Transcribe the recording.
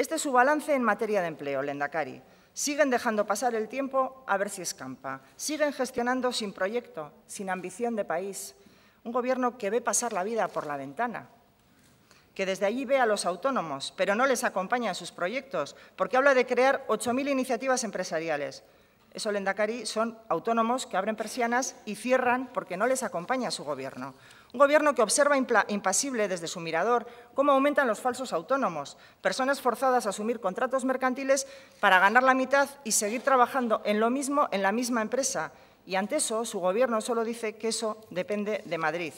Este es su balance en materia de empleo, Lendakari. Siguen dejando pasar el tiempo a ver si escampa. Siguen gestionando sin proyecto, sin ambición de país. Un gobierno que ve pasar la vida por la ventana, que desde allí ve a los autónomos, pero no les acompaña en sus proyectos, porque habla de crear 8.000 iniciativas empresariales, eso Lendakari, son autónomos que abren persianas y cierran porque no les acompaña su gobierno. Un gobierno que observa impasible desde su mirador cómo aumentan los falsos autónomos, personas forzadas a asumir contratos mercantiles para ganar la mitad y seguir trabajando en lo mismo en la misma empresa. Y ante eso, su gobierno solo dice que eso depende de Madrid.